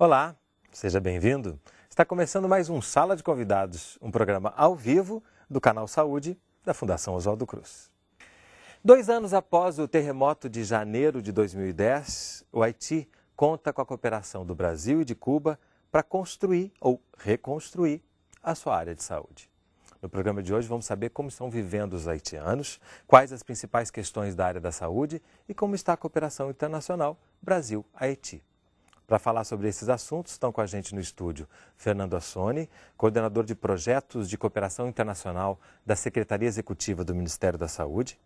Olá, seja bem-vindo. Está começando mais um Sala de Convidados, um programa ao vivo do canal Saúde da Fundação Oswaldo Cruz. Dois anos após o terremoto de janeiro de 2010, o Haiti conta com a cooperação do Brasil e de Cuba para construir ou reconstruir a sua área de saúde. No programa de hoje, vamos saber como estão vivendo os haitianos, quais as principais questões da área da saúde e como está a cooperação internacional Brasil-Haiti. Para falar sobre esses assuntos, estão com a gente no estúdio Fernando Assoni, coordenador de projetos de cooperação internacional da Secretaria Executiva do Ministério da Saúde,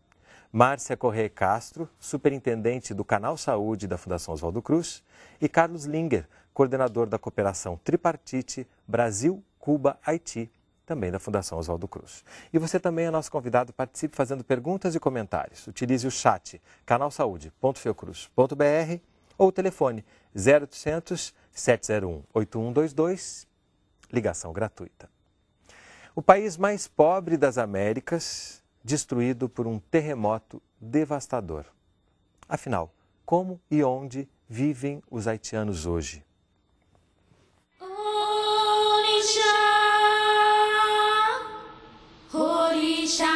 Márcia Correia Castro, superintendente do Canal Saúde da Fundação Oswaldo Cruz, e Carlos Linger, coordenador da cooperação tripartite Brasil-Cuba-Haiti, também da Fundação Oswaldo Cruz. E você também é nosso convidado, participe fazendo perguntas e comentários. Utilize o chat canalsaúde.feocruz.br ou o telefone 0800 701 8122, ligação gratuita. O país mais pobre das Américas, destruído por um terremoto devastador. Afinal, como e onde vivem os haitianos hoje? Orixá, Orixá,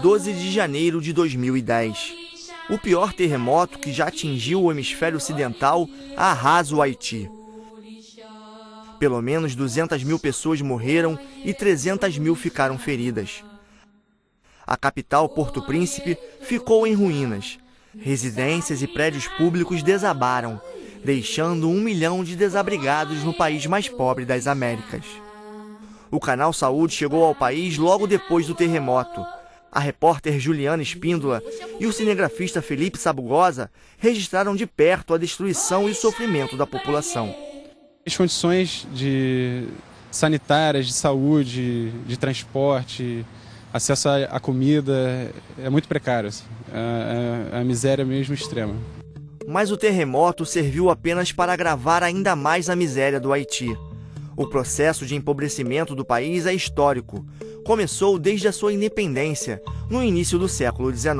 12 de janeiro de 2010. O pior terremoto que já atingiu o hemisfério ocidental arrasa o Haiti. Pelo menos 200 mil pessoas morreram e 300 mil ficaram feridas. A capital, Porto Príncipe, ficou em ruínas. Residências e prédios públicos desabaram, deixando um milhão de desabrigados no país mais pobre das Américas. O Canal Saúde chegou ao país logo depois do terremoto a repórter Juliana Espíndola e o cinegrafista Felipe Sabugosa registraram de perto a destruição e sofrimento da população. As condições de sanitárias, de saúde, de transporte, acesso à comida é muito precário. Assim. A, a, a miséria é mesmo extrema. Mas o terremoto serviu apenas para agravar ainda mais a miséria do Haiti. O processo de empobrecimento do país é histórico. Começou desde a sua independência, no início do século XIX.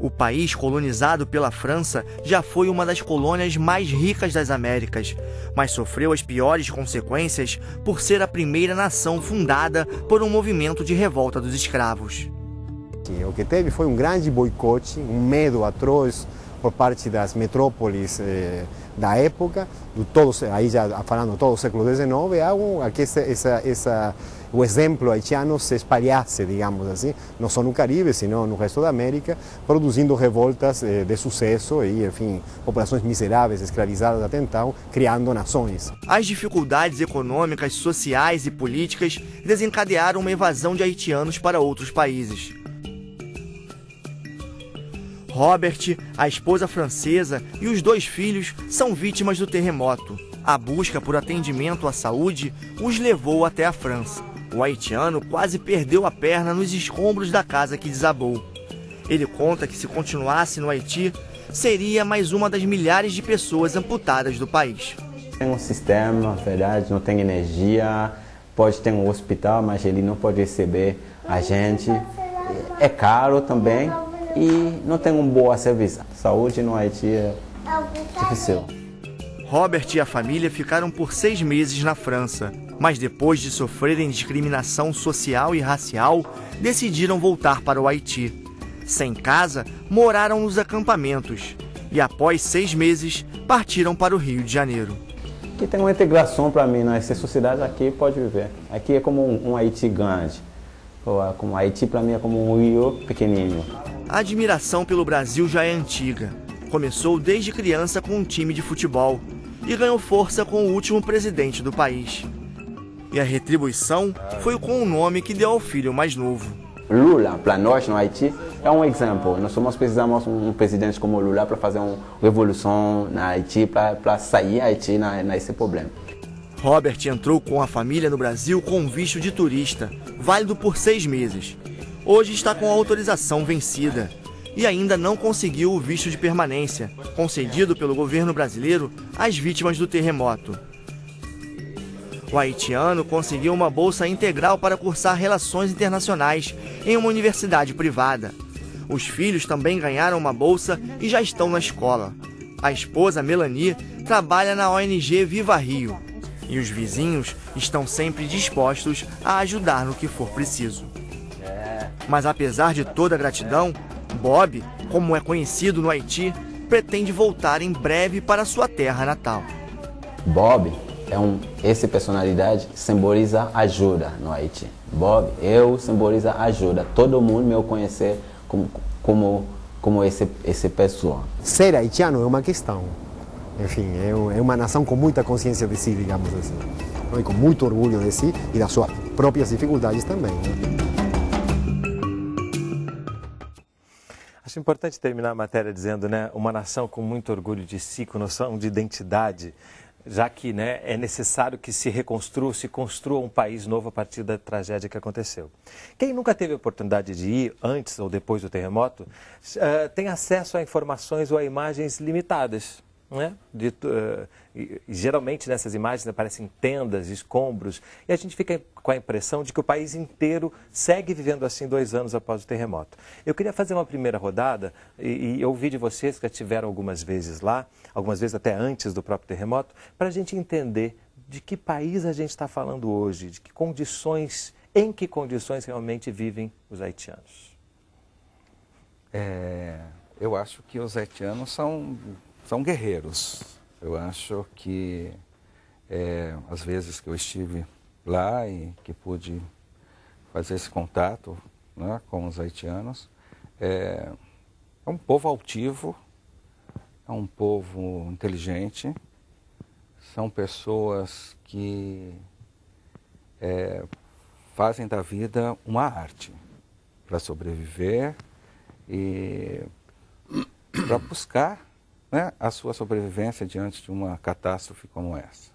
O país colonizado pela França já foi uma das colônias mais ricas das Américas, mas sofreu as piores consequências por ser a primeira nação fundada por um movimento de revolta dos escravos. O que teve foi um grande boicote, um medo atroz por parte das metrópoles eh, da época, do todo, aí já falando todo o século XIX, algo a que essa, essa, essa, o exemplo haitiano se espalhasse, digamos assim, não só no Caribe, senão no resto da América, produzindo revoltas eh, de sucesso e, enfim, populações miseráveis, escravizadas até então, criando nações. As dificuldades econômicas, sociais e políticas desencadearam uma evasão de haitianos para outros países. Robert, a esposa francesa e os dois filhos são vítimas do terremoto. A busca por atendimento à saúde os levou até a França. O haitiano quase perdeu a perna nos escombros da casa que desabou. Ele conta que se continuasse no Haiti, seria mais uma das milhares de pessoas amputadas do país. Tem um sistema, verdade, não tem energia, pode ter um hospital, mas ele não pode receber a gente. É caro também, e não tem um bom serviço. Saúde no Haiti é difícil. Robert e a família ficaram por seis meses na França, mas depois de sofrerem discriminação social e racial, decidiram voltar para o Haiti. Sem casa, moraram nos acampamentos e, após seis meses, partiram para o Rio de Janeiro. Aqui tem uma integração para mim, né? essa sociedade aqui pode viver. Aqui é como um, um Haiti grande. É como Haiti para mim é como um rio pequenininho. A admiração pelo Brasil já é antiga. Começou desde criança com um time de futebol e ganhou força com o último presidente do país. E a retribuição foi com o nome que deu ao filho mais novo. Lula, para nós no Haiti, é um exemplo. Nós somos, precisamos um presidente como Lula para fazer uma revolução na Haiti, para sair Haiti na, nesse problema. Robert entrou com a família no Brasil com um visto de turista, válido por seis meses, hoje está com a autorização vencida e ainda não conseguiu o visto de permanência, concedido pelo governo brasileiro às vítimas do terremoto. O haitiano conseguiu uma bolsa integral para cursar Relações Internacionais em uma universidade privada. Os filhos também ganharam uma bolsa e já estão na escola. A esposa, Melanie, trabalha na ONG Viva Rio. E os vizinhos estão sempre dispostos a ajudar no que for preciso. Mas apesar de toda a gratidão, Bob, como é conhecido no Haiti, pretende voltar em breve para sua terra natal. Bob é um essa personalidade simboliza ajuda no Haiti. Bob, eu simboliza ajuda. Todo mundo me conhecer como como como esse esse pessoa. Ser haitiano é uma questão. Enfim, é, é uma nação com muita consciência de si, digamos assim. E com muito orgulho de si e das suas próprias dificuldades também. Né? Acho importante terminar a matéria dizendo, né, uma nação com muito orgulho de si, com noção de identidade, já que né, é necessário que se reconstrua, se construa um país novo a partir da tragédia que aconteceu. Quem nunca teve a oportunidade de ir antes ou depois do terremoto, uh, tem acesso a informações ou a imagens limitadas. Né? De, uh, e, geralmente nessas imagens aparecem tendas, escombros, e a gente fica com a impressão de que o país inteiro segue vivendo assim dois anos após o terremoto. Eu queria fazer uma primeira rodada e, e ouvir de vocês que já tiveram algumas vezes lá, algumas vezes até antes do próprio terremoto, para a gente entender de que país a gente está falando hoje, de que condições, em que condições realmente vivem os haitianos. É, eu acho que os haitianos são são guerreiros. Eu acho que é, as vezes que eu estive lá e que pude fazer esse contato né, com os haitianos, é, é um povo altivo, é um povo inteligente, são pessoas que é, fazem da vida uma arte para sobreviver e para buscar né, a sua sobrevivência diante de uma catástrofe como essa.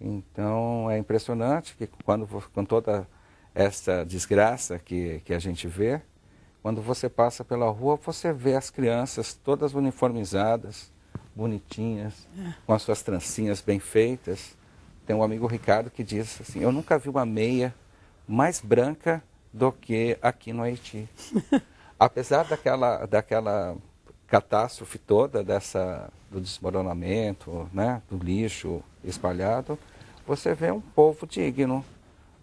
Então é impressionante que quando com toda essa desgraça que, que a gente vê, quando você passa pela rua, você vê as crianças todas uniformizadas, bonitinhas, é. com as suas trancinhas bem feitas. Tem um amigo Ricardo que diz assim: Eu nunca vi uma meia mais branca do que aqui no Haiti. Apesar daquela, daquela catástrofe toda dessa do desmoronamento, né, do lixo espalhado, você vê um povo digno,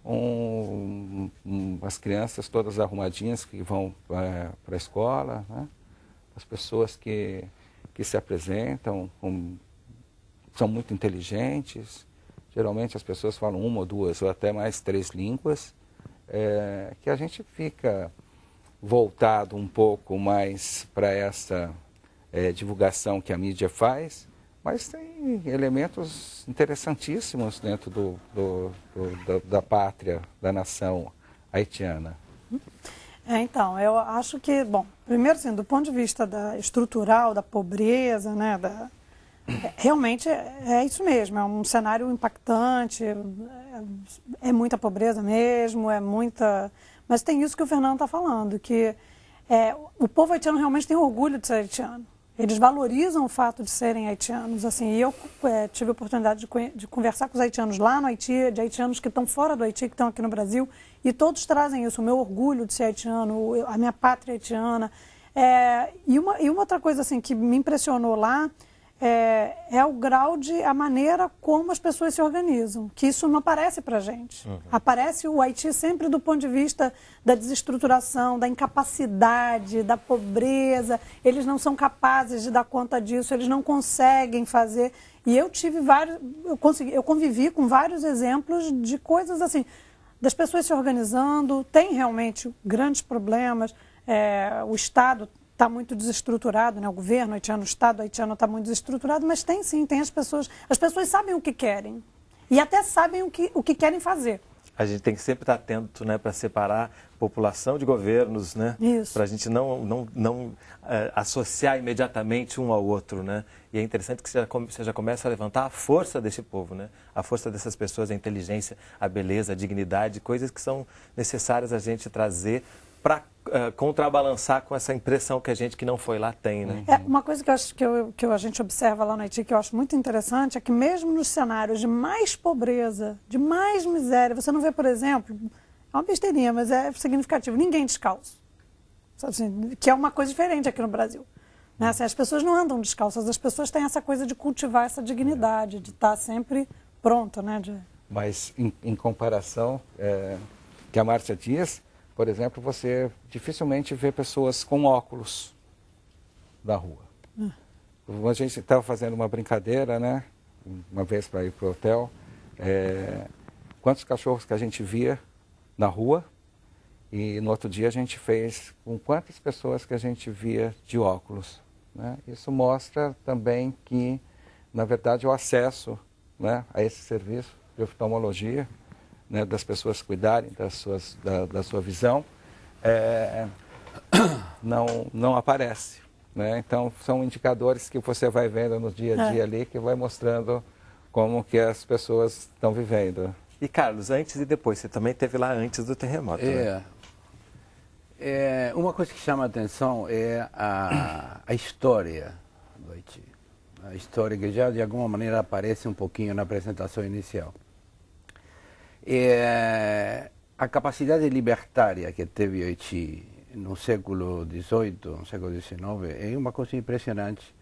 um, um, as crianças todas arrumadinhas que vão eh, para a escola, né, as pessoas que, que se apresentam um, são muito inteligentes. Geralmente as pessoas falam uma ou duas ou até mais três línguas, é, que a gente fica voltado um pouco mais para essa é, divulgação que a mídia faz, mas tem elementos interessantíssimos dentro do, do, do, da, da, pátria, da nação haitiana. É, então, eu acho que, bom, primeiro, assim, do ponto de vista da estrutural, da pobreza, né, da, é, realmente é, é isso mesmo, é um cenário impactante, é, é muita pobreza mesmo, é muita mas tem isso que o Fernando está falando, que é, o povo haitiano realmente tem orgulho de ser haitiano. Eles valorizam o fato de serem haitianos. Assim, eu é, tive a oportunidade de, de, conversar com os haitianos lá no Haiti, de haitianos que estão fora do Haiti, que estão aqui no Brasil, e todos trazem isso, o meu orgulho de ser haitiano, a minha pátria haitiana. É, e, uma, e uma outra coisa assim que me impressionou lá é, é, o grau de a maneira como as pessoas se organizam, que isso não aparece para a gente. Uhum. Aparece o Haiti sempre do ponto de vista da desestruturação, da incapacidade, da pobreza. Eles não são capazes de dar conta disso, eles não conseguem fazer. E eu tive vários, eu, consegui, eu convivi com vários exemplos de coisas assim, das pessoas se organizando, tem realmente grandes problemas. É, o Estado está muito desestruturado, né? o governo haitiano, o Estado haitiano está muito desestruturado, mas tem sim, tem as pessoas. As pessoas sabem o que querem e até sabem o que, o que querem fazer. A gente tem que sempre estar tá atento né, para separar população de governos, né? Para a gente não, não, não uh, associar imediatamente um ao outro, né? E é interessante que você já, come, você já começa a levantar a força desse povo, né? A força dessas pessoas, a inteligência, a beleza, a dignidade, coisas que são necessárias a gente trazer para uh, eh, contrabalançar com essa impressão que a gente que não foi lá tem, né? É, uma coisa que, eu acho que, eu, que a gente observa lá no Haiti que eu acho muito interessante é que mesmo nos cenários de mais pobreza, de mais miséria, você não vê, por exemplo, é uma besteirinha, mas é significativo, ninguém descalço. Assim, que é uma coisa diferente aqui no Brasil. Né? Assim, as pessoas não andam descalças, as pessoas têm essa coisa de cultivar essa dignidade, de estar tá sempre pronto, né? De... Mas em, em comparação é, que a Márcia Dias por exemplo, você dificilmente vê pessoas com óculos da rua. Ah. A gente estava fazendo uma brincadeira, né? Uma vez para ir para o hotel. É... Quantos cachorros que a gente via na rua? E no outro dia a gente fez com quantas pessoas que a gente via de óculos. Né? Isso mostra também que, na verdade, o acesso né, a esse serviço de oftalmologia né, das pessoas cuidarem das suas, da, da sua visão, é, não, não aparece. Né? Então, são indicadores que você vai vendo no dia a é. dia ali, que vai mostrando como que as pessoas estão vivendo. E, Carlos, antes e depois, você também teve lá antes do terremoto, né? é, né? É, uma coisa que chama a atenção é a, a história do Haiti. A história que já, de alguma maneira, aparece um pouquinho na apresentação inicial. É, a capacidade libertária que teve Haiti no século XVIII, no século XIX, é uma coisa impressionante.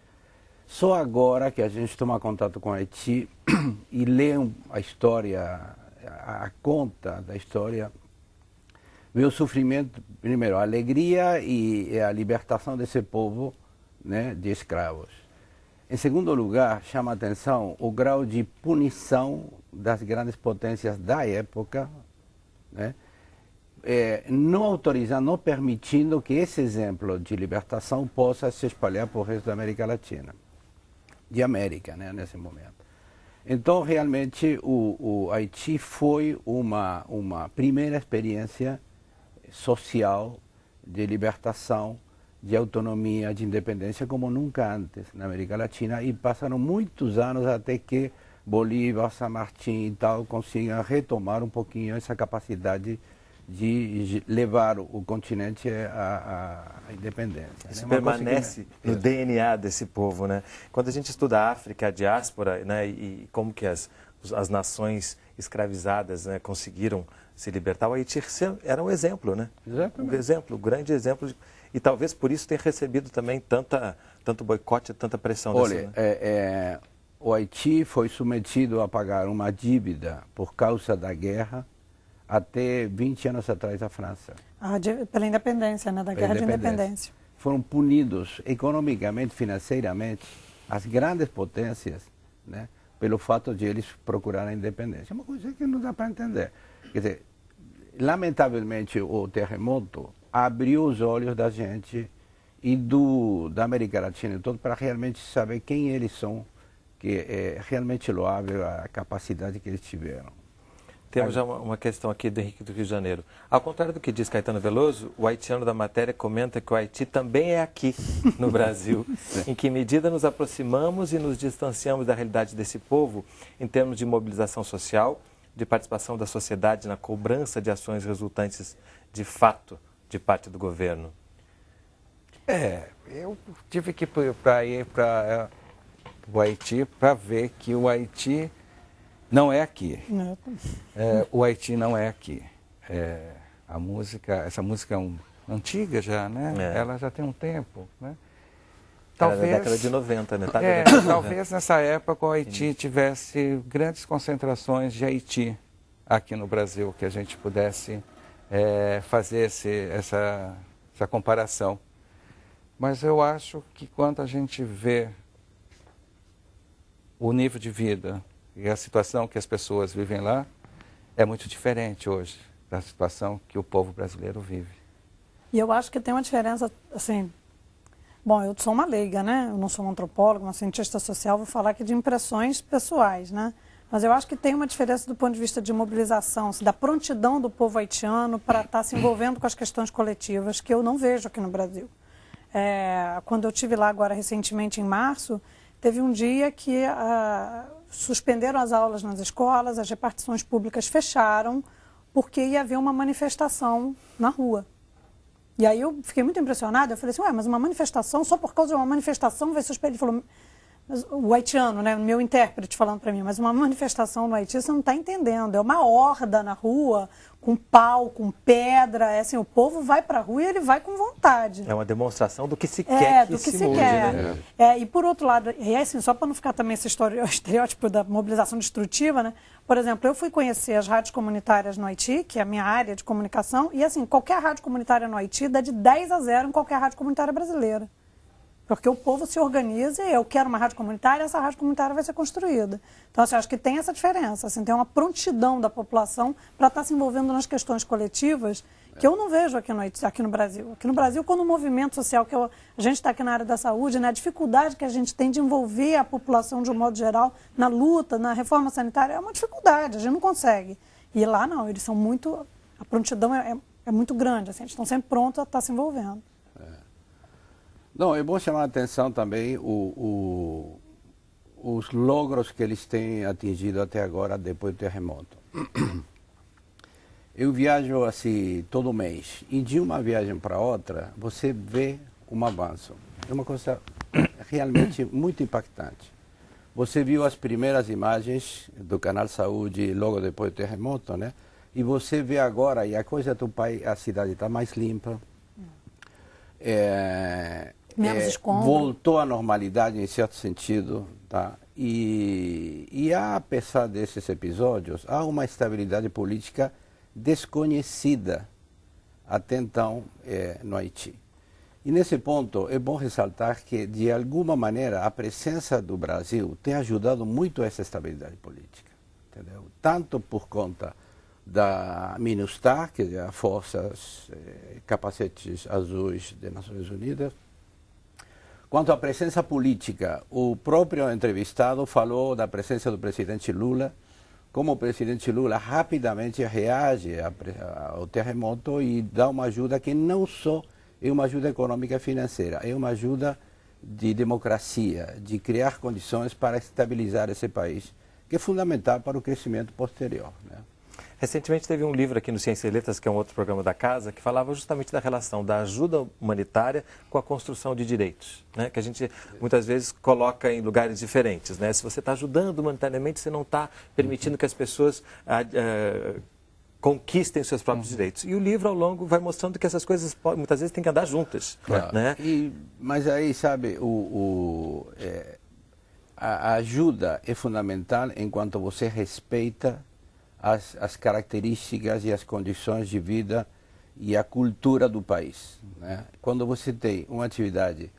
Só agora que a gente toma contato com Haiti e lê a história, a, a conta da história, vê o sofrimento, primeiro, a alegria e a libertação desse povo né, de escravos. Em segundo lugar, chama atenção o grau de punição das grandes potências da época, né? é, não autorizando, não permitindo que esse exemplo de libertação possa se espalhar para o resto da América Latina, de América, né, nesse momento. Então, realmente, o, o Haiti foi uma, uma primeira experiência social de libertação de autonomia, de independência como nunca antes na América Latina e passaram muitos anos até que Bolívar, San Martín e tal consigam retomar um pouquinho essa capacidade de levar o continente à, à independência. Isso né? permanece que... no DNA desse povo, né? Quando a gente estuda a África, a diáspora, né, e como que as, as nações escravizadas né, conseguiram se libertar, o Haiti era um exemplo, né? Exatamente. Um exemplo, um grande exemplo de e talvez por isso tenha recebido também tanta, tanto boicote, tanta pressão. Olha, dessa, né? é, é, o Haiti foi submetido a pagar uma dívida por causa da guerra até 20 anos atrás a França. Ah, de, pela independência, né? da pela guerra independência. de independência. Foram punidos economicamente, financeiramente, as grandes potências, né? pelo fato de eles procurarem a independência. É uma coisa que não dá para entender. Quer dizer, lamentavelmente, o terremoto abriu os olhos da gente e do, da América Latina todo então, para realmente saber quem eles são, que é realmente louável a capacidade que eles tiveram. Temos já uma questão aqui do Henrique do Rio de Janeiro. Ao contrário do que diz Caetano Veloso, o haitiano da matéria comenta que o Haiti também é aqui, no Brasil. em que medida nos aproximamos e nos distanciamos da realidade desse povo em termos de mobilização social, de participação da sociedade na cobrança de ações resultantes de fato? de parte do governo? É, eu tive que ir para ir para o Haiti para ver que o Haiti não é aqui. É, o Haiti não é aqui. É, a música, essa música é um, antiga já, né? É. Ela já tem um tempo, né? É talvez, Era da década de 90, né? Tá é, Talvez nessa época o Haiti Sim. tivesse grandes concentrações de Haiti aqui no Brasil, que a gente pudesse é, fazer esse, essa, essa comparação. Mas eu acho que quando a gente vê o nível de vida e a situação que as pessoas vivem lá, é muito diferente hoje da situação que o povo brasileiro vive. E eu acho que tem uma diferença, assim, Bom, eu sou uma leiga, né? Eu não sou uma antropóloga, uma cientista social, vou falar aqui de impressões pessoais, né? Mas eu acho que tem uma diferença do ponto de vista de mobilização, assim, da prontidão do povo haitiano para estar tá se envolvendo com as questões coletivas, que eu não vejo aqui no Brasil. É, quando eu estive lá agora recentemente, em março, teve um dia que ah, suspenderam as aulas nas escolas, as repartições públicas fecharam, porque ia haver uma manifestação na rua. E aí eu fiquei muito impressionada, eu falei assim, ué, mas uma manifestação, só por causa de uma manifestação vai suspender? Ele falou, o haitiano, né, meu intérprete falando para mim, mas uma manifestação no Haiti você não está entendendo. É uma horda na rua, com pau, com pedra. É assim, o povo vai para a rua e ele vai com vontade. É uma demonstração do que se é, quer que do que se, se mude, quer. Né? É, e por outro lado, e assim, só para não ficar também esse estereótipo da mobilização destrutiva, né? Por exemplo, eu fui conhecer as rádios comunitárias no Haiti, que é a minha área de comunicação, e assim, qualquer rádio comunitária no Haiti dá de 10 a 0 em qualquer rádio comunitária brasileira. Porque o povo se organiza e eu quero uma rádio comunitária, essa rádio comunitária vai ser construída. Então, assim, acho que tem essa diferença. Assim, tem uma prontidão da população para estar tá se envolvendo nas questões coletivas que eu não vejo aqui no, aqui no Brasil. Aqui no Brasil, quando o movimento social, que eu, a gente está aqui na área da saúde, né, a dificuldade que a gente tem de envolver a população de um modo geral na luta, na reforma sanitária, é uma dificuldade, a gente não consegue. E lá não, eles são muito. A prontidão é, é, é muito grande, assim, eles estão sempre prontos a estar tá se envolvendo. Não, é bom chamar a atenção também o, o, os logros que eles têm atingido até agora, depois do terremoto. Eu viajo assim todo mês e de uma viagem para outra você vê um avanço. É uma coisa realmente muito impactante. Você viu as primeiras imagens do Canal Saúde logo depois do terremoto, né? E você vê agora, e a coisa do pai, a cidade está mais limpa. Hum. É, Menos é, escombro. Voltou à normalidade em certo sentido, tá? E, e apesar desses episódios, há uma estabilidade política desconhecida até então é, no Haiti. E nesse ponto é bom ressaltar que, de alguma maneira, a presença do Brasil tem ajudado muito essa estabilidade política. Entendeu? Tanto por conta da MINUSTAR, que é a Forças é, Capacetes Azuis das Nações Unidas, Quanto à presença política, o próprio entrevistado falou da presença do presidente Lula, como o presidente Lula rapidamente reage ao terremoto e dá uma ajuda que não só é uma ajuda econômica e financeira, é uma ajuda de democracia, de criar condições para estabilizar esse país, que é fundamental para o crescimento posterior. Né? Recentemente teve um livro aqui no Ciência e Letras, que é um outro programa da casa, que falava justamente da relação da ajuda humanitária com a construção de direitos, né? que a gente muitas vezes coloca em lugares diferentes. Né? Se você está ajudando humanitariamente, você não está permitindo que as pessoas... Ah, ah conquistem seus próprios uhum. direitos. E o livro, ao longo, vai mostrando que essas coisas muitas vezes têm que andar juntas. Claro. É. Né? E, mas aí, sabe, o, o é, a ajuda é fundamental enquanto você respeita as, as características e as condições de vida e a cultura do país. Né? Quando você tem uma atividade,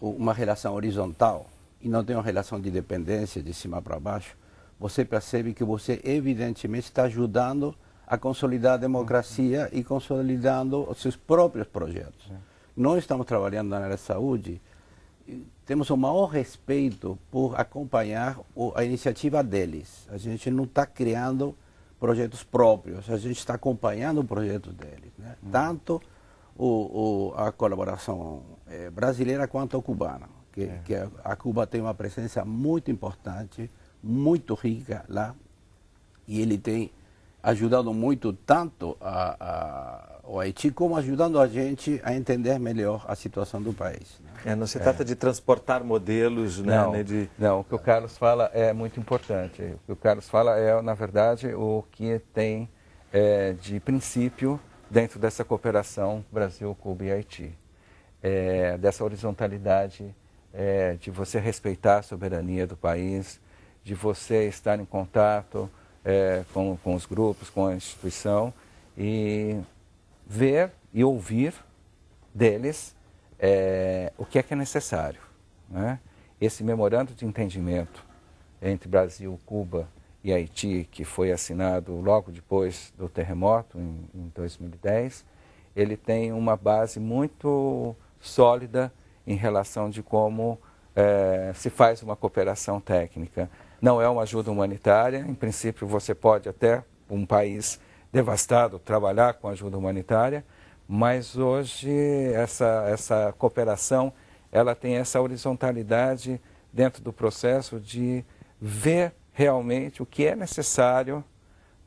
uma relação horizontal e não tem uma relação de dependência de cima para baixo, você percebe que você evidentemente está ajudando a consolidar a democracia e consolidando os seus próprios projetos. É. Nós estamos trabalhando na área da saúde, temos o maior respeito por acompanhar a iniciativa deles. A gente não está criando projetos próprios. A gente está acompanhando o projeto deles, né? Hum. tanto o, o, a colaboração é, brasileira quanto a cubana, que, é. que a, a, Cuba tem uma presença muito importante, muito rica lá, e ele tem ajudado muito tanto a, a o Haiti como ajudando a gente a entender melhor a situação do país. Né? É, não se trata é. de transportar modelos, né? Não, né, de... não, o que o Carlos fala é muito importante. O que o Carlos fala é, na verdade, o que tem é, de princípio dentro dessa cooperação Brasil, Cuba e Haiti. É, dessa horizontalidade, é, de você respeitar a soberania do país, de você estar em contato é, com, com os grupos, com a instituição e ver e ouvir deles é, o que é que é necessário. Né? Esse memorando de entendimento entre Brasil, Cuba e Haiti, que foi assinado logo depois do terremoto, em, em 2010, ele tem uma base muito sólida em relação de como é, se faz uma cooperação técnica. Não é uma ajuda humanitária, em princípio você pode até um país devastado trabalhar com ajuda humanitária, mas hoje essa, essa cooperação ela tem essa horizontalidade dentro do processo de ver realmente o que é necessário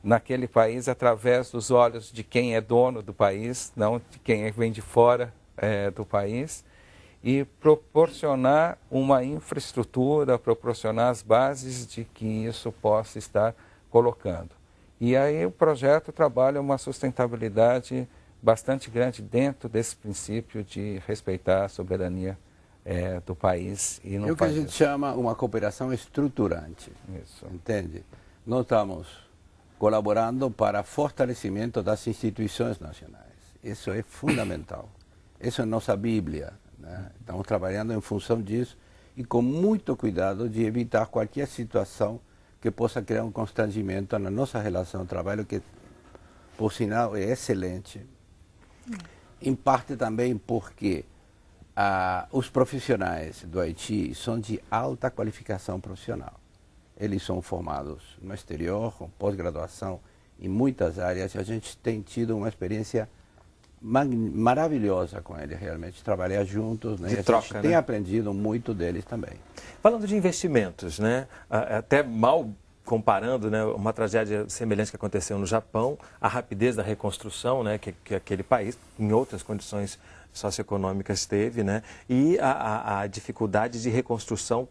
naquele país através dos olhos de quem é dono do país, não de quem é, vem de fora é, do país, e proporcionar uma infraestrutura, proporcionar as bases de que isso possa estar colocando. E aí o projeto trabalha uma sustentabilidade bastante grande dentro desse princípio de respeitar a soberania é, do país e no é o que país. a gente chama uma cooperação estruturante. Isso. Entende? Nós estamos colaborando para fortalecimento das instituições nacionais. Isso é fundamental. Isso é nossa Bíblia. Né? Estamos trabalhando em função disso e com muito cuidado de evitar qualquer situação que possa criar um constrangimento na nossa relação ao trabalho, que, por sinal, é excelente. Em parte também porque ah, os profissionais do Haiti são de alta qualificação profissional. Eles são formados no exterior, com pós-graduação em muitas áreas. A gente tem tido uma experiência maravilhosa com ele, realmente. Trabalhar juntos, né? De e a gente né? tem aprendido muito deles também. Falando de investimentos, né? Até mal comparando né, uma tragédia semelhante que aconteceu no Japão, a rapidez da reconstrução né, que, que aquele país, em outras condições socioeconômicas, teve, né, e a, a, a dificuldade de reconstrução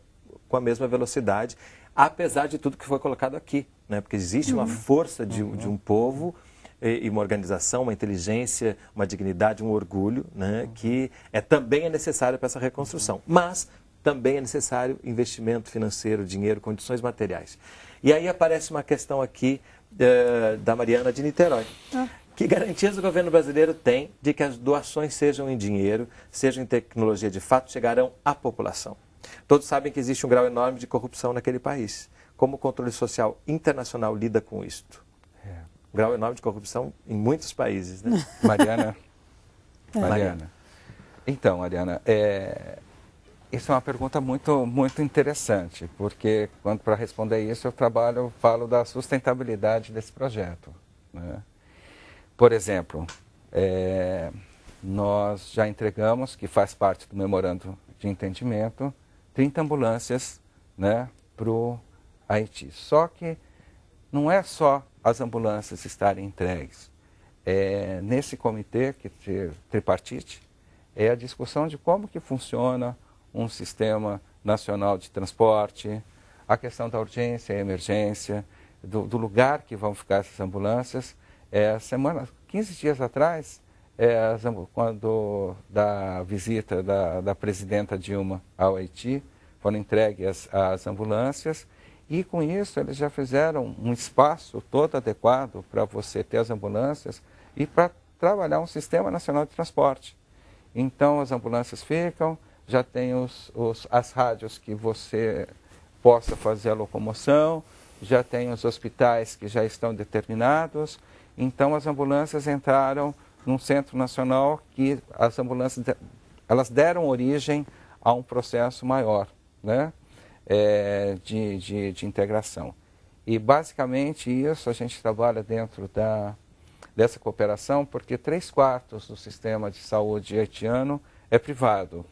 com a mesma velocidade, apesar de tudo que foi colocado aqui. Né, porque existe uma uhum. força de, de um uhum. povo e uma organização, uma inteligência, uma dignidade, um orgulho, né, que é, também é necessário para essa reconstrução. Mas também é necessário investimento financeiro, dinheiro, condições materiais. E aí aparece uma questão aqui eh, da Mariana de Niterói. Ah. Que garantias o governo brasileiro tem de que as doações sejam em dinheiro, sejam em tecnologia de fato, chegarão à população? Todos sabem que existe um grau enorme de corrupção naquele país. Como o controle social internacional lida com isto? grau enorme de corrupção em muitos países, né? Mariana. Mariana. É. Mariana. Então, Mariana, é... isso é uma pergunta muito, muito interessante, porque quando para responder isso eu trabalho, falo da sustentabilidade desse projeto. Né? Por exemplo, é... nós já entregamos, que faz parte do memorando de entendimento, 30 ambulâncias né, para o Haiti. Só que não é só as ambulâncias estarem entregues. É, nesse comitê que tripartite é a discussão de como que funciona um sistema nacional de transporte, a questão da urgência e emergência, do, do, lugar que vão ficar essas ambulâncias. É, semana, 15 dias atrás, é, quando da visita da, da presidenta Dilma ao Haiti, foram entregues as, as ambulâncias e com isso eles já fizeram um espaço todo adequado para você ter as ambulâncias e para trabalhar um sistema nacional de transporte. Então as ambulâncias ficam, já tem os, os, as rádios que você possa fazer a locomoção, já tem os hospitais que já estão determinados. Então as ambulâncias entraram num centro nacional que as ambulâncias elas deram origem a um processo maior, né? é, de, de, de, integração. E basicamente isso a gente trabalha dentro da, dessa cooperação, porque três quartos do sistema de saúde haitiano é privado.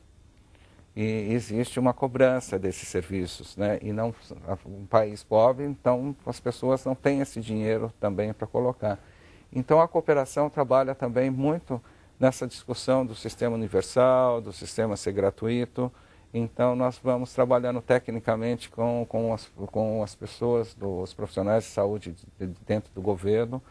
E existe uma cobrança desses serviços, né? E não um país pobre, então as pessoas não têm esse dinheiro também para colocar. Então a cooperação trabalha também muito nessa discussão do sistema universal, do sistema ser gratuito, então, nós vamos trabalhando tecnicamente com, com, as, com as pessoas, os profissionais de saúde de, de dentro do governo,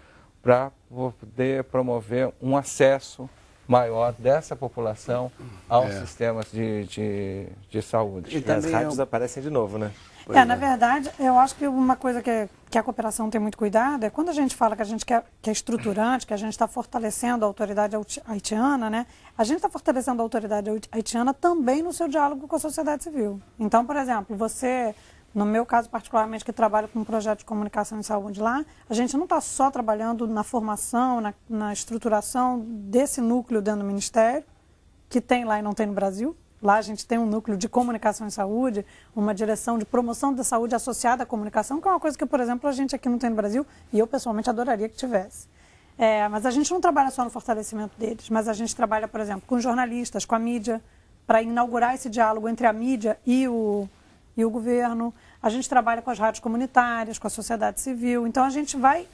para poder promover um acesso maior dessa população aos é. sistemas de, de, de saúde. E as rádios é aparecem de novo, né? é, é, na é. verdade, eu acho que uma coisa que, que a cooperação tem muito cuidado é quando a gente fala que a gente quer que é estruturante, que a gente está fortalecendo a autoridade haitiana, né? A gente está fortalecendo a autoridade haitiana também no seu diálogo com a sociedade civil. Então, por exemplo, você no meu caso, particularmente, que trabalho com um projeto de comunicação e saúde lá, a gente não está só trabalhando na formação, na, na, estruturação desse núcleo dentro do Ministério, que tem lá e não tem no Brasil, Lá a gente tem um núcleo de comunicação em saúde, uma direção de promoção da saúde associada à comunicação, que é uma coisa que, por exemplo, a gente aqui não tem no Brasil e eu pessoalmente adoraria que tivesse. É, mas a gente não trabalha só no fortalecimento deles, mas a gente trabalha, por exemplo, com jornalistas, com a mídia, para inaugurar esse diálogo entre a mídia e o, e o governo. A gente trabalha com as rádios comunitárias, com a sociedade civil. Então a gente vai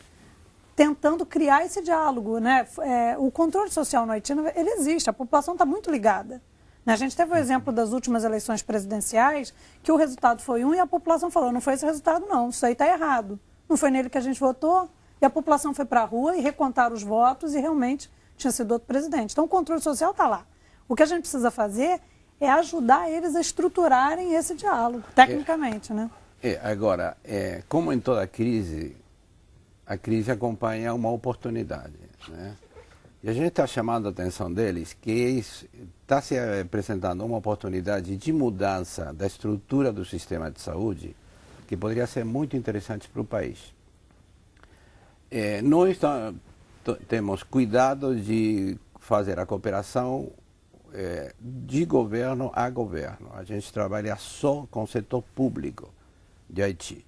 tentando criar esse diálogo. Né? É, o controle social no Haiti ele existe, a população está muito ligada. Né, a gente teve o exemplo das últimas eleições presidenciais, que o resultado foi um e a população falou: não foi esse resultado, não, isso aí está errado. Não foi nele que a gente votou. E a população foi para a rua e recontaram os votos e realmente tinha sido outro presidente. Então o controle social está lá. O que a gente precisa fazer é ajudar eles a estruturarem esse diálogo, é. tecnicamente, é, né? É, agora, é, como em toda crise, a crise acompanha uma oportunidade, né? E a gente está chamando a atenção deles que está se eh, apresentando uma oportunidade de mudança da estrutura do sistema de saúde que poderia ser muito interessante para o país. É, nós temos cuidado de fazer a cooperação é, de governo a governo. A gente trabalha só com o setor público de Haiti.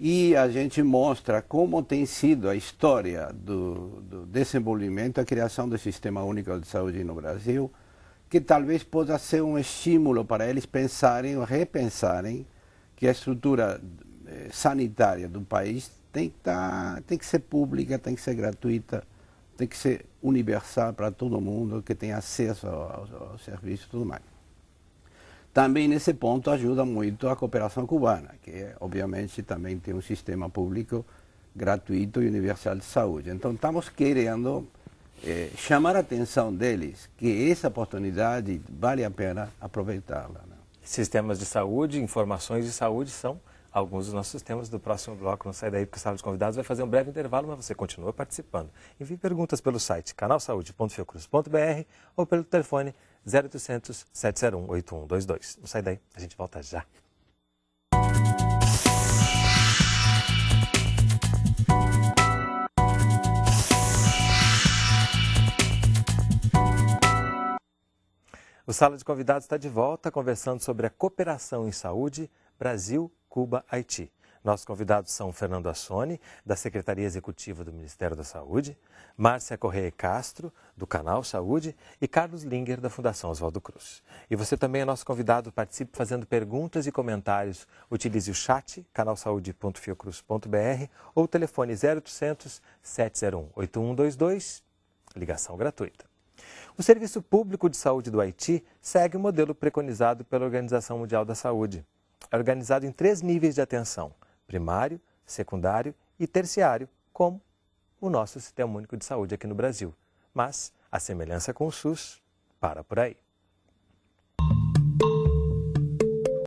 E a gente mostra como tem sido a história do, do desenvolvimento, a criação do Sistema Único de Saúde no Brasil, que talvez possa ser um estímulo para eles pensarem ou repensarem que a estrutura eh, sanitária do país tem que, tá, tem que ser pública, tem que ser gratuita, tem que ser universal para todo mundo que tem acesso ao, ao serviço e tudo mais. Também nesse ponto ajuda muito a cooperação cubana, que obviamente também tem um sistema público gratuito e universal de saúde. Então estamos querendo é, chamar a atenção deles que essa oportunidade vale a pena aproveitá-la. Né? Sistemas de saúde, informações de saúde são alguns dos nossos temas do próximo bloco. Não sai daí porque o Sala de Convidados vai fazer um breve intervalo, mas você continua participando. Envie perguntas pelo site canalsaude.fiocruz.br ou pelo telefone 0800 701 8122. Não sai daí, a gente volta já. O Sala de Convidados está de volta conversando sobre a cooperação em saúde Brasil-Cuba-Haiti. Nossos convidados são Fernando Assoni, da Secretaria Executiva do Ministério da Saúde, Márcia Correia Castro, do Canal Saúde, e Carlos Linger, da Fundação Oswaldo Cruz. E você também é nosso convidado, participe fazendo perguntas e comentários. Utilize o chat canalsaude.fiocruz.br ou telefone 0800 701 8122, ligação gratuita. O Serviço Público de Saúde do Haiti segue o modelo preconizado pela Organização Mundial da Saúde. É organizado em três níveis de atenção: primário, secundário e terciário, como o nosso Sistema Único de Saúde aqui no Brasil. Mas a semelhança com o SUS para por aí.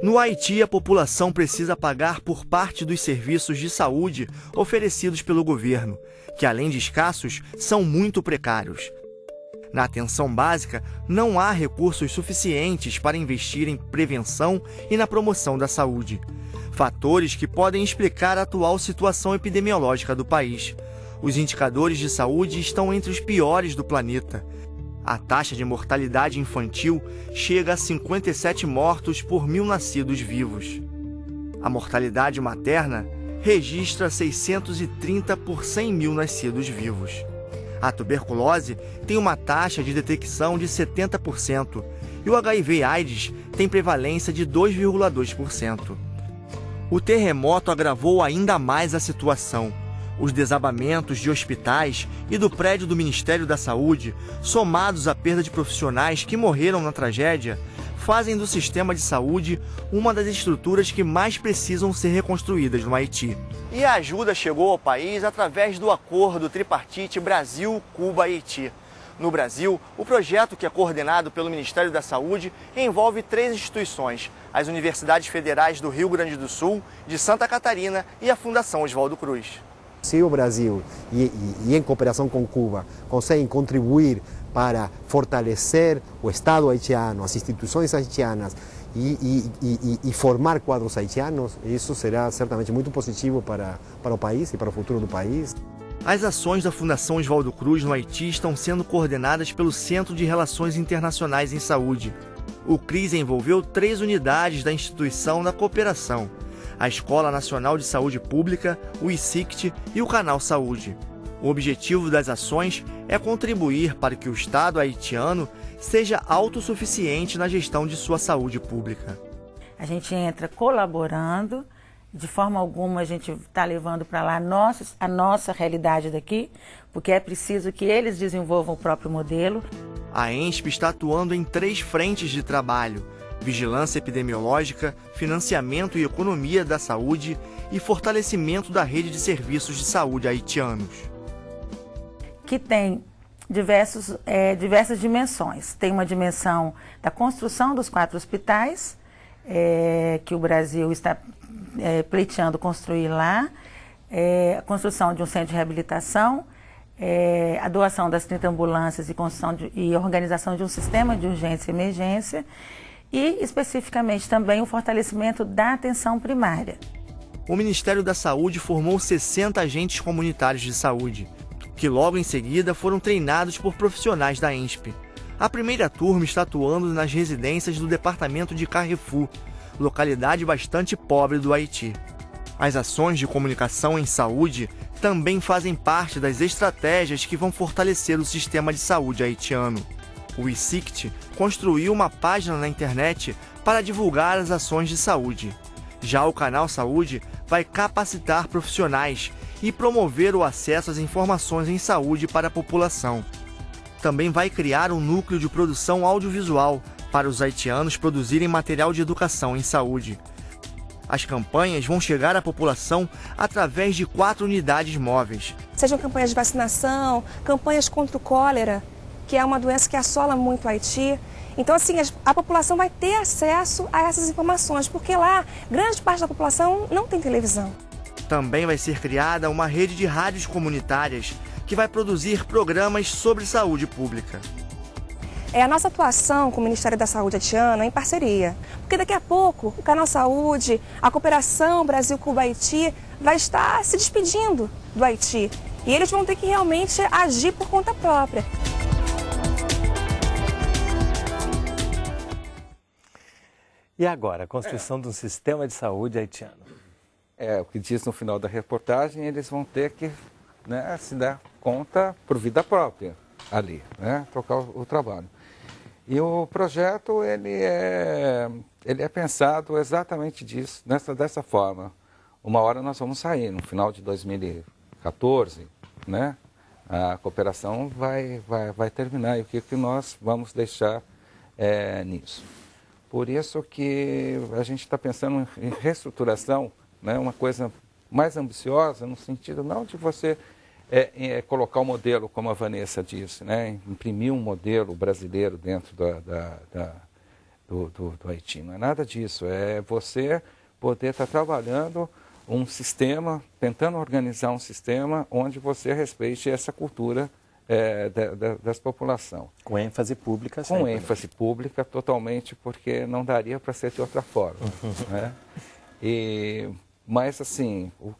No Haiti, a população precisa pagar por parte dos serviços de saúde oferecidos pelo governo, que além de escassos, são muito precários. Na atenção básica, não há recursos suficientes para investir em prevenção e na promoção da saúde. Fatores que podem explicar a atual situação epidemiológica do país. Os indicadores de saúde estão entre os piores do planeta. A taxa de mortalidade infantil chega a 57 mortos por mil nascidos vivos. A mortalidade materna registra 630 por 100 mil nascidos vivos. A tuberculose tem uma taxa de detecção de 70% e o HIV/AIDS tem prevalência de 2,2%. O terremoto agravou ainda mais a situação. Os desabamentos de hospitais e do prédio do Ministério da Saúde, somados à perda de profissionais que morreram na tragédia, fazem do sistema de saúde uma das estruturas que mais precisam ser reconstruídas no Haiti. E a ajuda chegou ao país através do acordo tripartite Brasil-Cuba-Haiti. No Brasil, o projeto, que é coordenado pelo Ministério da Saúde, envolve três instituições: as Universidades Federais do Rio Grande do Sul, de Santa Catarina e a Fundação Oswaldo Cruz. Se o Brasil, e, e, e em cooperação com Cuba, conseguem contribuir para fortalecer o Estado haitiano, as instituições haitianas e, e, e, e, formar quadros haitianos, isso será certamente muito positivo para, para o país e para o futuro do país. As ações da Fundação Oswaldo Cruz no Haiti estão sendo coordenadas pelo Centro de Relações Internacionais em Saúde. O CRIS envolveu três unidades da instituição na cooperação: a Escola Nacional de Saúde Pública, o ICICT e o Canal Saúde. O objetivo das ações é contribuir para que o Estado haitiano seja autossuficiente na gestão de sua saúde pública. A gente entra colaborando, de forma alguma a gente está levando para lá a nossa, a nossa realidade daqui, porque é preciso que eles desenvolvam o próprio modelo. A ENSP está atuando em três frentes de trabalho: vigilância epidemiológica, financiamento e economia da saúde e fortalecimento da rede de serviços de saúde haitianos que tem diversos, é, diversas dimensões. Tem uma dimensão da construção dos quatro hospitais, é, que o Brasil está é, pleiteando construir lá, é, a construção de um centro de reabilitação, é, a doação das 30 ambulâncias e, construção de, e organização de um sistema de urgência e emergência, e especificamente também o fortalecimento da atenção primária. O Ministério da Saúde formou 60 agentes comunitários de saúde, que logo em seguida foram treinados por profissionais da ENSP. A primeira turma está atuando nas residências do departamento de Carrefour, localidade bastante pobre do Haiti. As ações de comunicação em saúde também fazem parte das estratégias que vão fortalecer o sistema de saúde haitiano. O ICICT construiu uma página na internet para divulgar as ações de saúde. Já o canal Saúde vai capacitar profissionais e promover o acesso às informações em saúde para a população. Também vai criar um núcleo de produção audiovisual para os haitianos produzirem material de educação em saúde. As campanhas vão chegar à população através de quatro unidades móveis. Sejam campanhas de vacinação, campanhas contra o cólera, que é uma doença que assola muito o Haiti. Então, assim, a população vai ter acesso a essas informações, porque lá grande parte da população não tem televisão. Também vai ser criada uma rede de rádios comunitárias que vai produzir programas sobre saúde pública. É a nossa atuação com o Ministério da Saúde haitiano é em parceria, porque daqui a pouco o Canal Saúde, a cooperação Brasil-Cuba-Haiti vai estar se despedindo do Haiti e eles vão ter que realmente agir por conta própria. E agora, a construção é. de um sistema de saúde haitiano é o que diz no final da reportagem, eles vão ter que né, se dar conta por vida própria ali, né, trocar o, o trabalho. E o projeto ele é, ele é pensado exatamente disso, nessa, dessa forma. Uma hora nós vamos sair, no final de 2014, né? a cooperação vai, vai, vai terminar e o que, que nós vamos deixar é, nisso. Por isso que a gente está pensando em reestruturação né, uma coisa mais ambiciosa, no sentido não de você é, é, colocar o um modelo, como a Vanessa disse, né, imprimir um modelo brasileiro dentro da, da, da do, do, do, Haiti. Não é nada disso, é você poder estar tá trabalhando um sistema, tentando organizar um sistema onde você respeite essa cultura é, da, da, das população. Com ênfase pública, sim. Com né? ênfase pública, totalmente, porque não daria para ser de outra forma. né? E mas, assim, o,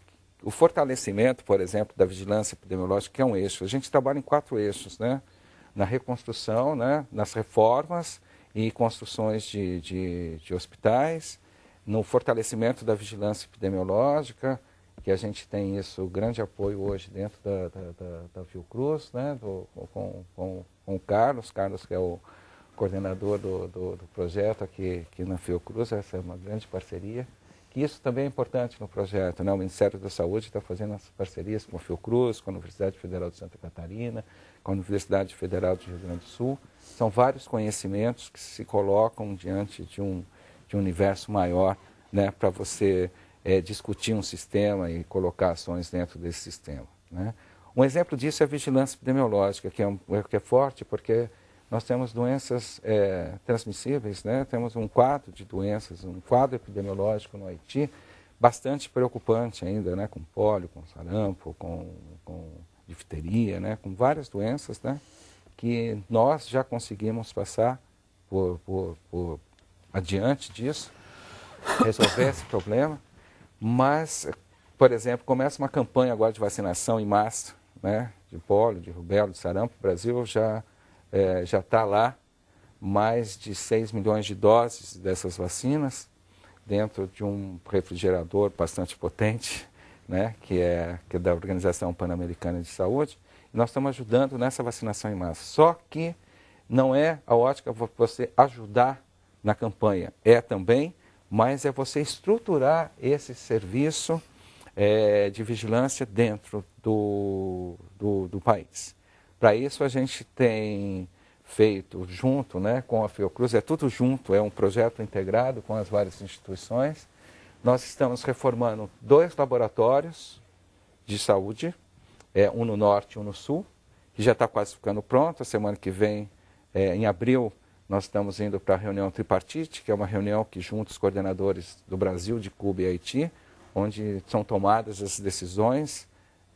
o fortalecimento, por exemplo, da vigilância epidemiológica, que é um eixo. A gente trabalha em quatro eixos, né? Na reconstrução, né? nas reformas e construções de, de, de hospitais, no fortalecimento da vigilância epidemiológica, que a gente tem isso, grande apoio hoje dentro da, da, da, da Fiocruz, né? Do, com, com, com o Carlos, Carlos que é o coordenador do, do, do projeto aqui, aqui na Fiocruz, essa é uma grande parceria. Isso também é importante no projeto. Né? O Ministério da Saúde está fazendo as parcerias com a Fiocruz, com a Universidade Federal de Santa Catarina, com a Universidade Federal do Rio Grande do Sul. São vários conhecimentos que se colocam diante de um, de um universo maior né? para você é, discutir um sistema e colocar ações dentro desse sistema. Né? Um exemplo disso é a vigilância epidemiológica, que é, um, que é forte porque nós temos doenças é, transmissíveis, né? temos um quadro de doenças, um quadro epidemiológico no Haiti bastante preocupante ainda, né? com pólio, com sarampo, com, com difteria, né? com várias doenças né? que nós já conseguimos passar por, por, por adiante disso, resolver esse problema, mas, por exemplo, começa uma campanha agora de vacinação em março, né? de pólio, de rubéola, de sarampo, o Brasil já é, já está lá mais de 6 milhões de doses dessas vacinas dentro de um refrigerador bastante potente, né, que, é, que é da Organização Pan-Americana de Saúde. nós estamos ajudando nessa vacinação em massa. Só que não é a ótica você ajudar na campanha, é também, mas é você estruturar esse serviço é, de vigilância dentro do, do, do país. Para isso a gente tem feito junto né, com a Fiocruz, é tudo junto, é um projeto integrado com as várias instituições. Nós estamos reformando dois laboratórios de saúde, é, um no norte e um no sul, que já está quase ficando pronto. A semana que vem, é, em abril, nós estamos indo para a reunião tripartite, que é uma reunião que junta os coordenadores do Brasil, de Cuba e Haiti, onde são tomadas as decisões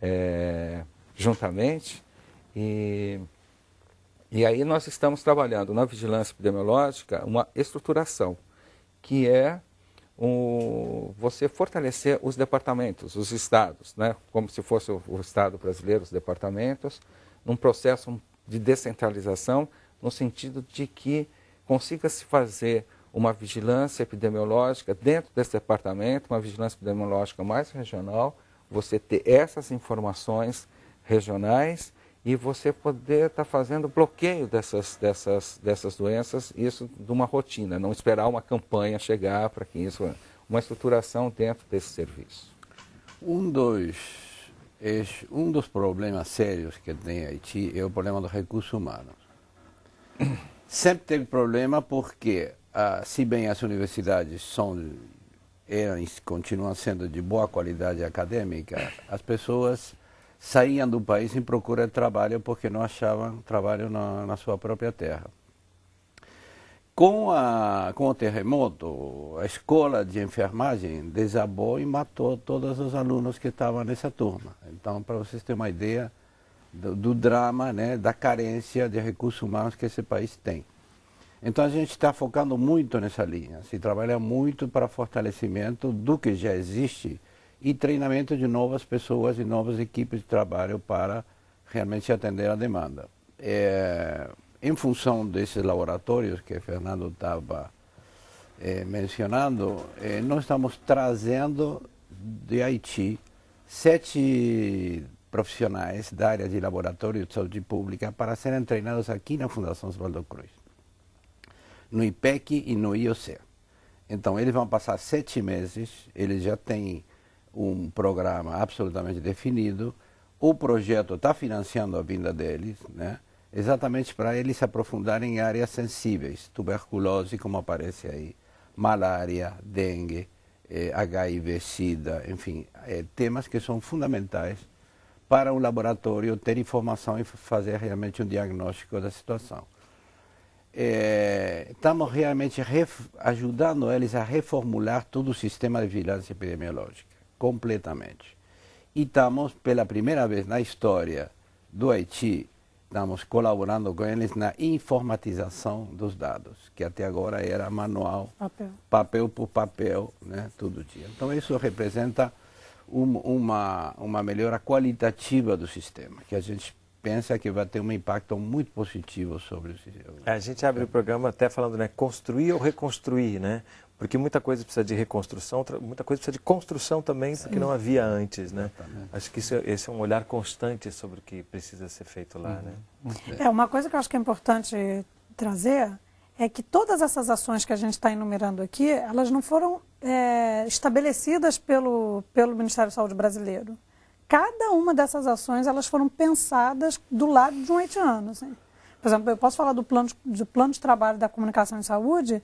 é, juntamente. E, e aí nós estamos trabalhando na vigilância epidemiológica uma estruturação, que é o, você fortalecer os departamentos, os estados, né? como se fosse o, o Estado brasileiro, os departamentos, num processo de descentralização, no sentido de que consiga se fazer uma vigilância epidemiológica dentro desse departamento, uma vigilância epidemiológica mais regional, você ter essas informações regionais e você poder estar tá fazendo bloqueio dessas, dessas, dessas doenças, isso de uma rotina, não esperar uma campanha chegar para que isso, uma estruturação dentro desse serviço. Um dos, um dos problemas sérios que tem Haiti é o problema dos recursos humanos. Sempre teve problema porque, ah, se bem as universidades são, eram continuam sendo de boa qualidade acadêmica, as pessoas saíam do país em procura de trabalho porque não achavam trabalho na, na sua própria terra. Com, a, com o terremoto, a escola de enfermagem desabou e matou todos os alunos que estavam nessa turma. Então, para vocês terem uma ideia do, do drama, né, da carência de recursos humanos que esse país tem. Então a gente está focando muito nessa linha, se trabalha muito para fortalecimento do que já existe e treinamento de novas pessoas e novas equipes de trabalho para realmente atender a demanda. É, em função desses laboratórios que Fernando estava é, mencionando, é, nós estamos trazendo de Haiti sete profissionais da área de laboratório de saúde pública para serem treinados aqui na Fundação Oswaldo Cruz, no IPEC e no IOC. Então, eles vão passar sete meses, eles já têm um programa absolutamente definido. O projeto está financiando a vinda deles, né? exatamente para eles se aprofundarem em áreas sensíveis, tuberculose, como aparece aí, malária, dengue, eh, HIV, SIDA, enfim, eh, temas que são fundamentais para o laboratório ter informação e fazer realmente um diagnóstico da situação. Eh, estamos realmente ajudando eles a reformular todo o sistema de vigilância epidemiológica completamente. E estamos, pela primeira vez na história do Haiti, estamos colaborando com eles na informatização dos dados, que até agora era manual, papel, papel por papel, né, todo dia. Então isso representa um, uma, uma melhora qualitativa do sistema, que a gente pensa que vai ter um impacto muito positivo sobre o sistema. A gente abre o programa até falando, né, construir ou reconstruir, né? Porque muita coisa precisa de reconstrução, muita coisa precisa de construção também, Sim. porque não havia antes, né? Exatamente. Acho que isso, é, esse é um olhar constante sobre o que precisa ser feito lá, uhum. né? É, uma coisa que eu acho que é importante trazer é que todas essas ações que a gente está enumerando aqui, elas não foram é, estabelecidas pelo, pelo Ministério da Saúde brasileiro. Cada uma dessas ações, elas foram pensadas do lado de um haitiano, assim. Por exemplo, eu posso falar do plano, de, do plano de trabalho da comunicação de saúde,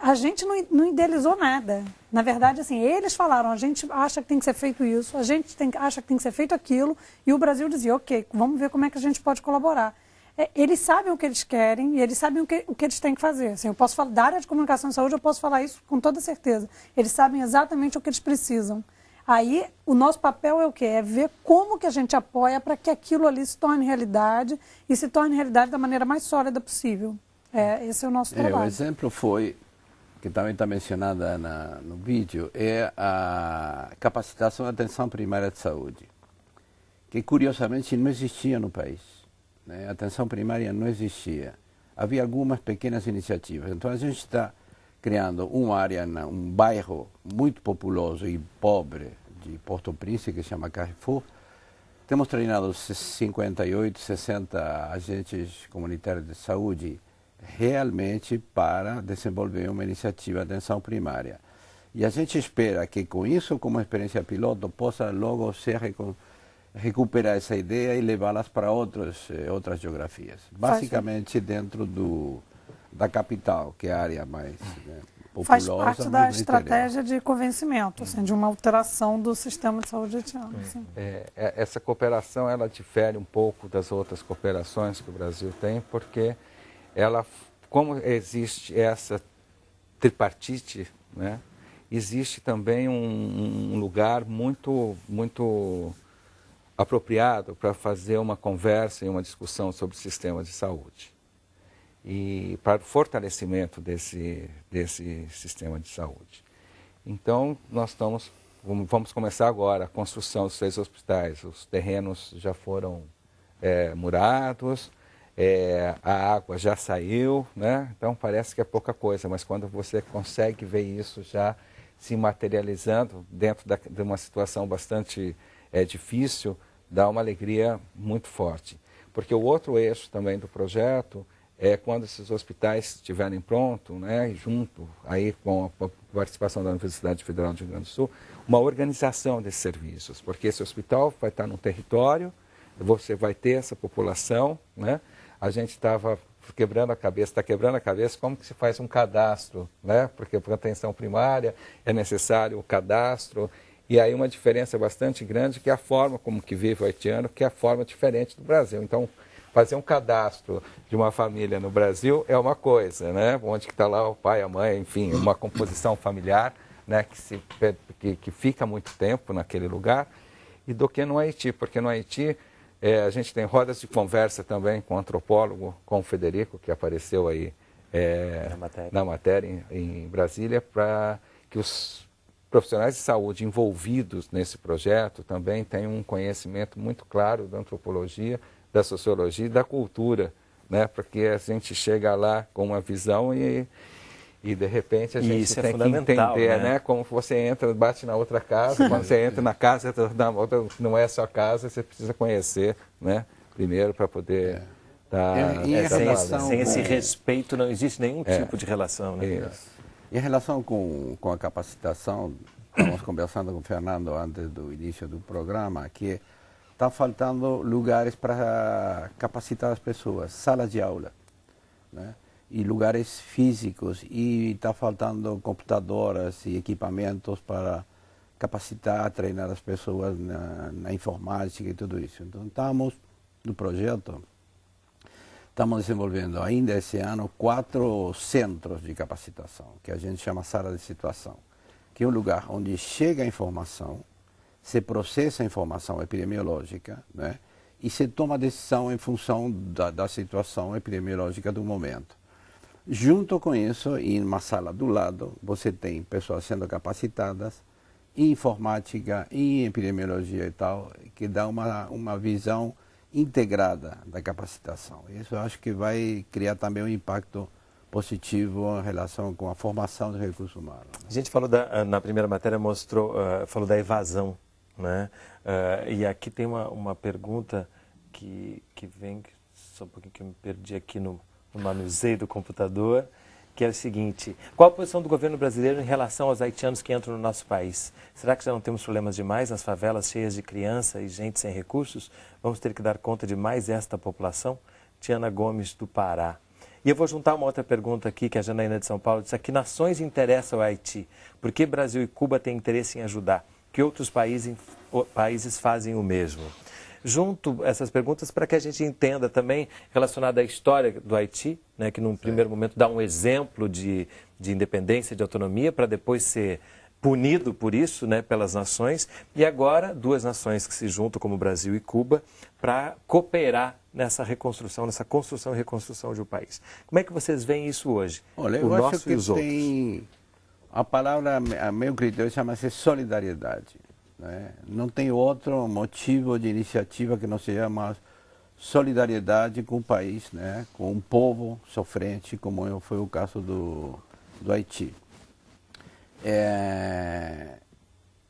a gente não, não, idealizou nada. Na verdade, assim, eles falaram, a gente acha que tem que ser feito isso, a gente tem, acha que tem que ser feito aquilo, e o Brasil dizia, ok, vamos ver como é que a gente pode colaborar. É, eles sabem o que eles querem e eles sabem o que, o que eles têm que fazer. Assim, eu posso falar, da área de comunicação e saúde, eu posso falar isso com toda certeza. Eles sabem exatamente o que eles precisam. Aí, o nosso papel é o quê? É ver como que a gente apoia para que aquilo ali se torne realidade e se torne realidade da maneira mais sólida possível. É, esse é o nosso trabalho. É, o exemplo foi que também está mencionada na, no vídeo, é a capacitação da atenção primária de saúde, que curiosamente não existia no país. Né? A atenção primária não existia. Havia algumas pequenas iniciativas. Então a gente está criando uma área, um bairro muito populoso e pobre de Porto Príncipe, que se chama Carrefour. Temos treinado 58, 60 agentes comunitários de saúde realmente para desenvolver uma iniciativa de atenção primária. E a gente espera que com isso, como experiência piloto, possa logo se recuperar essa ideia e levá-las para outros, eh, outras geografias. Basicamente dentro do, da capital, que é a área mais né, populosa. Faz parte da estratégia de convencimento, assim, de uma alteração do sistema de saúde etiano. Assim. É, é, essa cooperação, ela difere um pouco das outras cooperações que o Brasil tem, porque ela, como existe essa tripartite, né, existe também um, um lugar muito, muito apropriado para fazer uma conversa e uma discussão sobre o sistema de saúde e para o fortalecimento desse, desse sistema de saúde. Então, nós estamos, vamos começar agora a construção dos seis hospitais. Os terrenos já foram é, murados, é, a água já saiu, né? Então parece que é pouca coisa, mas quando você consegue ver isso já se materializando dentro da, de uma situação bastante é, difícil, dá uma alegria muito forte. Porque o outro eixo também do projeto é quando esses hospitais estiverem prontos, né, junto aí com a participação da Universidade Federal de Rio Grande do Sul, uma organização desses serviços, porque esse hospital vai estar no território, você vai ter essa população, né, a gente estava quebrando a cabeça, está quebrando a cabeça, como que se faz um cadastro, né? Porque para atenção primária é necessário o cadastro, e aí uma diferença bastante grande que é a forma como que vive o haitiano, que é a forma diferente do Brasil. Então, fazer um cadastro de uma família no Brasil é uma coisa, né? Onde que está lá o pai, a mãe, enfim, uma composição familiar, né? Que, se, que, que fica muito tempo naquele lugar, e do que no Haiti, porque no Haiti é, a gente tem rodas de conversa também com o antropólogo, com o Federico, que apareceu aí é, na matéria, na matéria em, em Brasília, para que os profissionais de saúde envolvidos nesse projeto também tenham um conhecimento muito claro da antropologia, da sociologia e da cultura, né? para que a gente chegue lá com uma visão e e de repente a gente Isso é tem é que entender, né? né? Como você entra, bate na outra casa, quando você entra na casa, na outra, não é a sua casa, você precisa conhecer, né? Primeiro para poder é. dar. É, e essa relação, sem, esse respeito não existe nenhum é, tipo de relação, né? Isso. E a relação com, com a capacitação, estamos conversando com o Fernando antes do início do programa, que está faltando lugares para capacitar as pessoas, salas de aula, né? e lugares físicos e está faltando computadoras e equipamentos para capacitar, treinar as pessoas na, na informática e tudo isso. Então estamos no projeto, estamos desenvolvendo ainda esse ano quatro centros de capacitação, que a gente chama sala de situação, que é um lugar onde chega a informação, se processa a informação epidemiológica, né? e se toma decisão em função da, da situação epidemiológica do momento. Junto com isso, em uma sala do lado, você tem pessoas sendo capacitadas em informática, em epidemiologia e tal, que dá uma, uma visão integrada da capacitação. Isso eu acho que vai criar também um impacto positivo em relação com a formação do recurso humano. Né? A gente falou da, eh, na primeira matéria mostrou uh, falou da evasão, né? Uh, e aqui tem uma, uma pergunta que que vem só um pouquinho que eu me perdi aqui no o manuseio do computador, que é o seguinte: qual a posição do governo brasileiro em relação aos haitianos que entram no nosso país? Será que já não temos problemas demais nas favelas cheias de crianças e gente sem recursos? Vamos ter que dar conta de mais esta população? Tiana Gomes, do Pará. E eu vou juntar uma outra pergunta aqui que a Janaína de São Paulo disse: a que nações interessa o Haiti? Por que Brasil e Cuba têm interesse em ajudar? Que outros países, países fazem o mesmo? junto essas perguntas para que a gente entenda também relacionada à história do Haiti, né, que num primeiro momento dá um exemplo de, de independência, de autonomia, para depois ser punido por isso, né, pelas nações, e agora duas nações que se juntam, como Brasil e Cuba, para cooperar nessa reconstrução, nessa construção e reconstrução de um país. Como é que vocês veem isso hoje? Olha, o nosso e os outros. Tem... A palavra, a meu critério, chama-se solidariedade. Né? Não tem outro motivo de iniciativa que não seja mais solidariedade com o país, né? com um povo sofrente, como foi o caso do, do Haiti. É...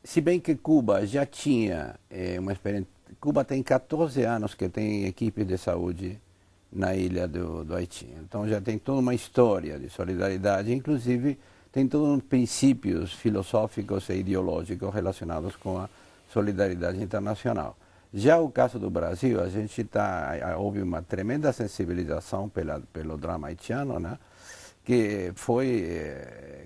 Se bem que Cuba já tinha é, uma experiência. Cuba tem 14 anos que tem equipe de saúde na ilha do, do Haiti. Então já tem toda uma história de solidariedade, inclusive tem todos os princípios filosóficos e ideológicos relacionados com a solidariedade internacional. Já o caso do Brasil, a gente tá houve uma tremenda sensibilização pela, pelo drama haitiano, né? Que foi eh,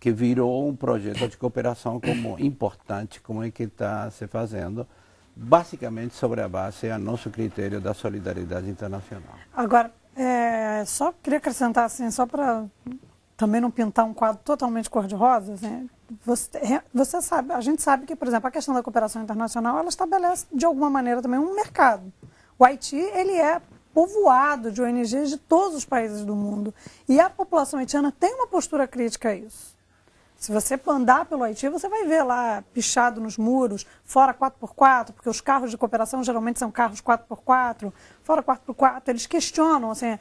que virou um projeto de cooperação como importante, como é que está se fazendo, basicamente sobre a base a nosso critério da solidariedade internacional. Agora, é, só queria acrescentar assim, só para também não pintar um quadro totalmente cor-de-rosa, né? Você, você, sabe, a gente sabe que, por exemplo, a questão da cooperação internacional, ela estabelece, de alguma maneira, também um mercado. O Haiti, ele é povoado de ONGs de todos os países do mundo. E a população haitiana tem uma postura crítica a isso. Se você andar pelo Haiti, você vai ver lá pichado nos muros, fora 4x4, porque os carros de cooperação geralmente são carros 4x4, fora 4x4, eles questionam assim,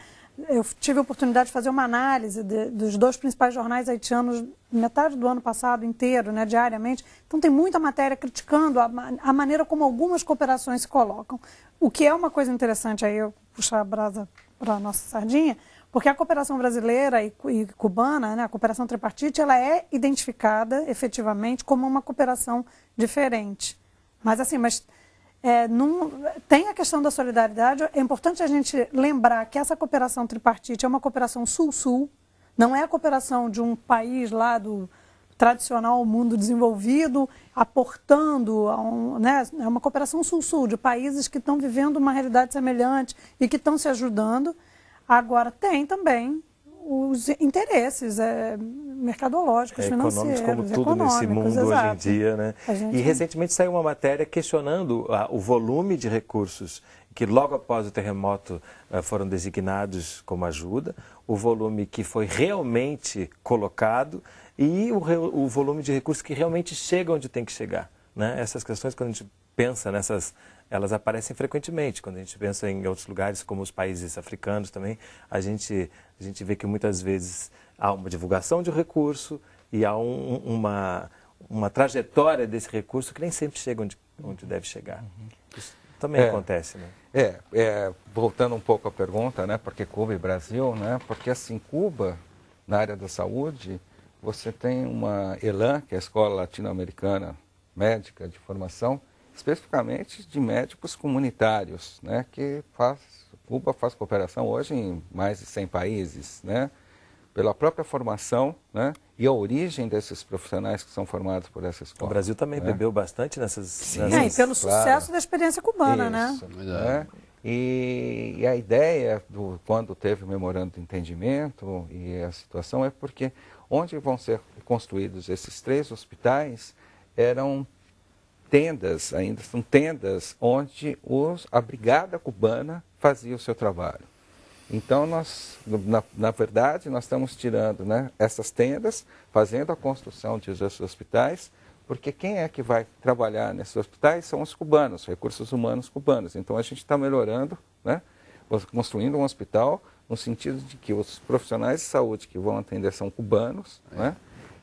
eu tive a oportunidade de fazer uma análise de, dos dois principais jornais haitianos metade do ano passado inteiro, né, diariamente. Então tem muita matéria criticando a, a, maneira como algumas cooperações se colocam. O que é uma coisa interessante aí, eu puxar a brasa para a nossa sardinha, porque a cooperação brasileira e, e cubana, né, a cooperação tripartite, ela é identificada efetivamente como uma cooperação diferente. Mas assim, mas é, num, tem a questão da solidariedade. É importante a gente lembrar que essa cooperação tripartite é uma cooperação sul-sul, não é a cooperação de um país lá do tradicional mundo desenvolvido, aportando, a um, né, é uma cooperação sul-sul, de países que estão vivendo uma realidade semelhante e que estão se ajudando. Agora, tem também os interesses é, mercadológicos, é, financeiros, econômicos, como tudo nesse mundo exato. hoje em dia, né? Gente... E recentemente saiu uma matéria questionando o volume de recursos que logo após o terremoto eh, foram designados como ajuda, o volume que foi realmente colocado e o, o volume de recursos que realmente chegam onde tem que chegar. Né? Essas questões, quando a gente pensa nessas elas aparecem frequentemente. Quando a gente pensa em outros lugares, como os países africanos também, a gente, a gente vê que muitas vezes há uma divulgação de um recurso e há um, uma, uma trajetória desse recurso que nem sempre chega onde, onde deve chegar. Uhum. Isso também é, acontece, né? É, é, voltando um pouco à pergunta, né? Porque Cuba e Brasil, né? Porque assim, Cuba, na área da saúde, você tem uma ELAN, que é a Escola Latino-Americana Médica de Formação, especificamente de médicos comunitários, né, que faz, Cuba faz cooperação hoje em mais de 100 países, né, pela própria formação né, e a origem desses profissionais que são formados por essa escola. O Brasil também né? bebeu bastante nessas... Sim, nessas... É, e pelo claro. sucesso da experiência cubana, né? Isso, é né? E, e, a ideia, do, quando teve o memorando de entendimento e a situação, é porque onde vão ser construídos esses três hospitais eram tendas, ainda são tendas, onde os, a brigada cubana fazia o seu trabalho. Então, nós, na, na verdade, nós estamos tirando né, essas tendas, fazendo a construção de hospitais, porque quem é que vai trabalhar nesses hospitais são os cubanos, recursos humanos cubanos. Então, a gente está melhorando, né, construindo um hospital no sentido de que os profissionais de saúde que vão atender são cubanos, é. né?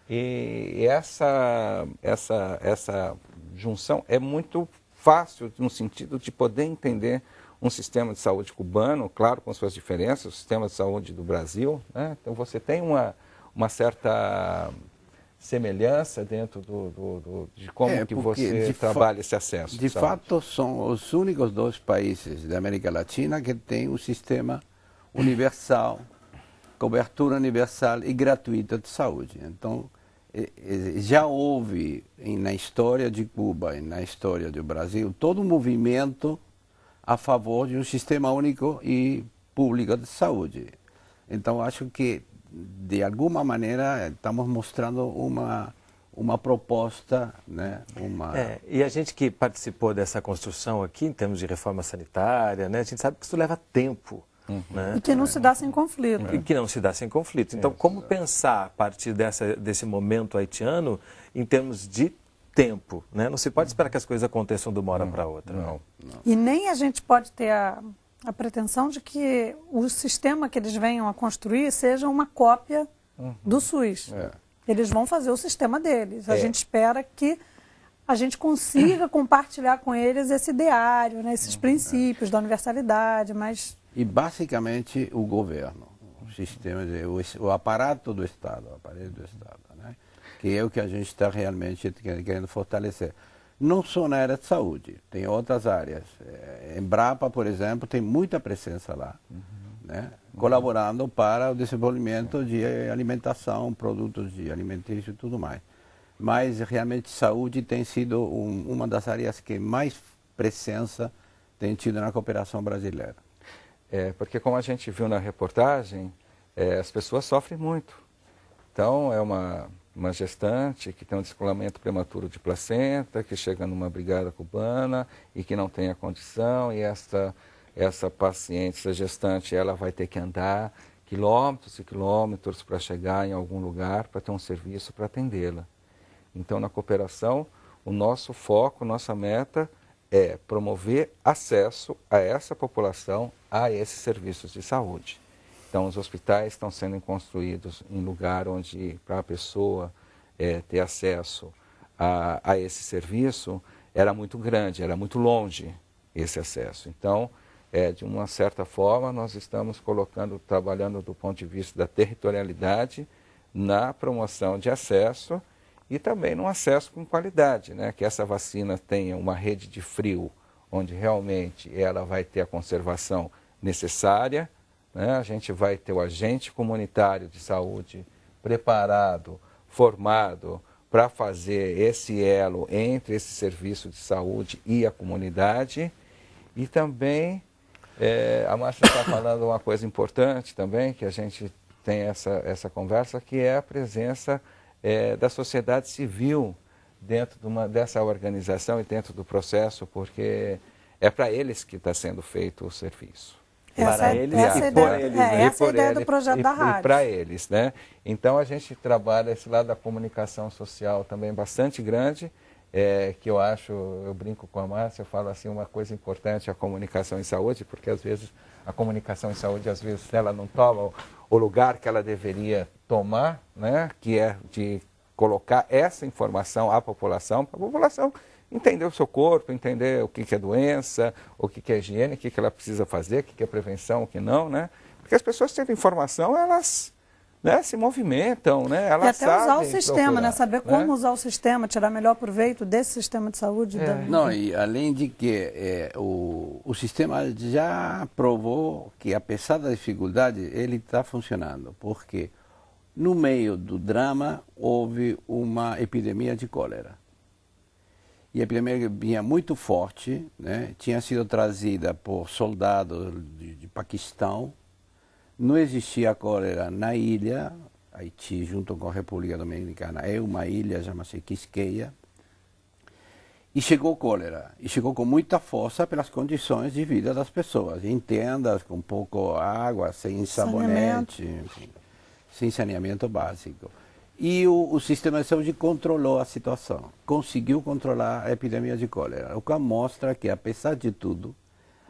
E essa, essa, essa junção é muito fácil no sentido de poder entender um sistema de saúde cubano, claro, com suas diferenças, o sistema de saúde do Brasil. Né? Então você tem uma, uma certa semelhança dentro do, do, do de como é, que você trabalha esse acesso. De fato, são os únicos dois países da América Latina que têm um sistema universal, cobertura universal e gratuita de saúde. Então, já houve na história de Cuba e na história do Brasil todo um movimento a favor de um sistema único e público de saúde. Então acho que de alguma maneira estamos mostrando uma uma proposta, né? Uma... É, e a gente que participou dessa construção aqui em termos de reforma sanitária, né? A gente sabe que isso leva tempo. Uhum. Né? E que não se dá sem conflito. E que não se dá sem conflito. Então, é. como pensar a partir dessa, desse momento haitiano em termos de tempo? Né? Não se pode esperar que as coisas aconteçam de uma hora para outra. Não. Né? não. E nem a gente pode ter a, a pretensão de que o sistema que eles venham a construir seja uma cópia uhum. do SUS. É. Eles vão fazer o sistema deles. A é. gente espera que a gente consiga compartilhar com eles esse ideário, né, esses uhum. princípios da universalidade, mas e basicamente o governo, o sistema, o, o aparato do Estado, o aparelho do Estado, né? que é o que a gente está realmente querendo fortalecer. Não só na área de saúde, tem outras áreas. É, Embrapa, por exemplo, tem muita presença lá, uhum. né? colaborando para o desenvolvimento de alimentação, produtos de alimentício e tudo mais. Mas realmente saúde tem sido um, uma das áreas que mais presença tem tido na cooperação brasileira. É, porque, como a gente viu na reportagem, é, as pessoas sofrem muito. Então, é uma, uma gestante que tem um descolamento prematuro de placenta, que chega numa brigada cubana e que não tem a condição, e essa, essa paciente, essa gestante, ela vai ter que andar quilômetros e quilômetros para chegar em algum lugar para ter um serviço para atendê-la. Então, na cooperação, o nosso foco, nossa meta é promover acesso a essa população a esses serviços de saúde. Então, os hospitais estão sendo construídos em lugar onde, para a pessoa é, ter acesso a, a esse serviço, era muito grande, era muito longe esse acesso. Então, é, de uma certa forma, nós estamos colocando, trabalhando do ponto de vista da territorialidade na promoção de acesso e também no acesso com qualidade, né? que essa vacina tenha uma rede de frio, onde realmente ela vai ter a conservação necessária. Né? A gente vai ter o agente comunitário de saúde preparado, formado para fazer esse elo entre esse serviço de saúde e a comunidade. E também, é, a Márcia está falando uma coisa importante também, que a gente tem essa, essa conversa, que é a presença é, da sociedade civil dentro de uma, dessa organização e dentro do processo, porque é para eles que está sendo feito o serviço. Essa, para é eles e é ideia, eles. Né? É, essa ideia do projeto e, da rádio. E para eles, né? Então a gente trabalha esse lado da comunicação social também bastante grande, é, que eu acho, eu brinco com a Márcia, eu falo assim, uma coisa importante é a comunicação em saúde, porque às vezes a comunicação em saúde, às vezes ela não toma o lugar que ela deveria tomar, né? Que é de colocar essa informação à população, para a população entender o seu corpo, entender o que, que é doença, o que, que é higiene, o que, que ela precisa fazer, o que, que é prevenção, o que não, né? Porque as pessoas tendo informação, elas né, se movimentam, né? Elas e até sabem usar o sistema, né? procurar, né? Saber como usar o sistema, tirar melhor proveito desse sistema de saúde. É. Da... Não, e além de que é, o, o sistema já provou que, apesar da dificuldade, ele está funcionando. Porque no meio do drama houve uma epidemia de cólera. E a epidemia vinha muito forte, né? tinha sido trazida por soldados de, de Paquistão. Não existia cólera na ilha, Haiti, junto com a República Dominicana, é uma ilha, chama-se Quisqueia. E chegou cólera, e chegou com muita força pelas condições de vida das pessoas, em tendas, com pouco água, sem sabonete, saneamento. Enfim, sem saneamento básico. E o, o, sistema de saúde controlou a situação, conseguiu controlar a epidemia de cólera, o que mostra que, apesar de tudo,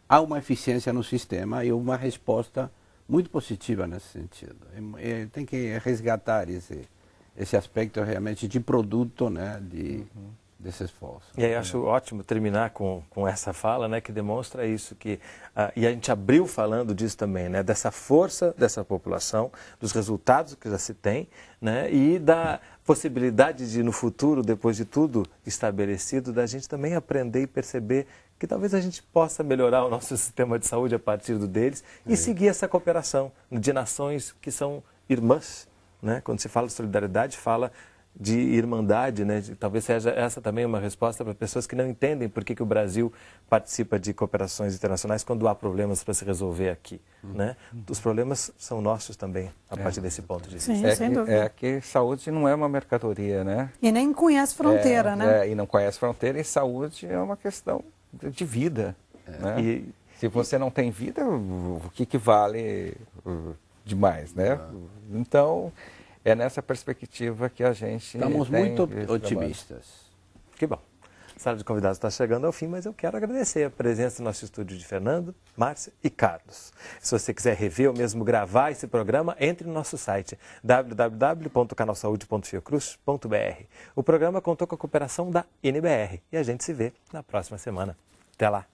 há uma eficiência no sistema e uma resposta muito positiva nesse sentido. E, e tem que resgatar esse, esse aspecto realmente de produto, né, de... Uhum desse esforço. E aí acho ótimo terminar com, com essa fala, né, que demonstra isso que uh, e a gente abriu falando disso também, né, dessa força dessa população, dos resultados que já se tem, né, e da possibilidade de no futuro, depois de tudo estabelecido, da gente também aprender e perceber que talvez a gente possa melhorar o nosso sistema de saúde a partir do deles é. e seguir essa cooperação de nações que são irmãs, né? Quando se fala de solidariedade, fala de irmandade, né? talvez seja essa também uma resposta para pessoas que não entendem por que, que o Brasil participa de cooperações internacionais quando há problemas para se resolver aqui. Hum. Né? Os problemas são nossos também, a é. partir desse ponto de vista. Sim, é, sem é que saúde não é uma mercadoria, né? E nem conhece fronteira, é, né? É, e não conhece fronteira, e saúde é uma questão de vida. É. Né? E, Se você e... não tem vida, o que, que vale demais, né? Ah. Então é nessa perspectiva que a gente. Estamos muito otimistas. Trabalho. Que bom. A sala de convidados está chegando ao fim, mas eu quero agradecer a presença no nosso estúdio de Fernando, Márcia e Carlos. Se você quiser rever ou mesmo gravar esse programa, entre no nosso site www.canalsaude.fiocruz.br. O programa contou com a cooperação da NBR e a gente se vê na próxima semana. Até lá!